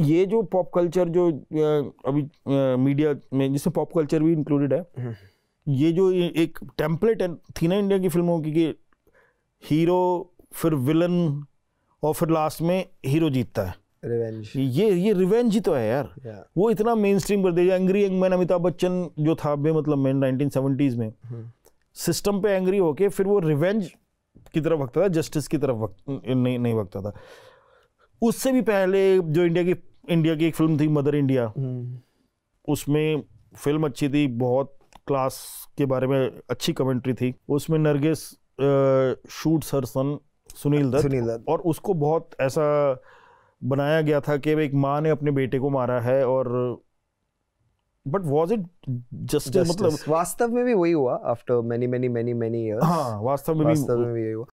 ये जो pop culture जो अभी मीडिया में जिसमें पॉप कल्चर भी इंक्लूडेड है हम्म। ये जो एक टेम्पलेट है थी ना इंडिया की फिल्मों की कि हीरो फिर विलन और फिर लास्ट में हीरो जीतता है रिवेंज ये ये रिवेंज ही तो है यार yeah. वो इतना मेन स्ट्रीम कर दिया एंग्री यंग अमिताभ बच्चन जो था बे मतलब मैं नाइनटीन सेवेंटीज़ में सिस्टम हम्म। पे एंग्री होके फिर वो रिवेंज की तरफ भगता था जस्टिस की तरफ नहीं नहीं भगता था उससे भी पहले जो इंडिया की इंडिया की एक फिल्म थी मदर हम्म। इंडिया उसमें फिल्म अच्छी थी बहुत क्लास के बारे में अच्छी कमेंट्री थी उसमें Nargis shoot sir son Sunil Dutt Sunil Dutt और उसको बहुत ऐसा बनाया गया था कि एक माँ ने अपने बेटे को मारा है और बट वॉज इट जस्टिस मतलब वास्तव में भी वही हुआ after many many many many years हाँ वास्तव में वास्तव भी, में भी यही हुआ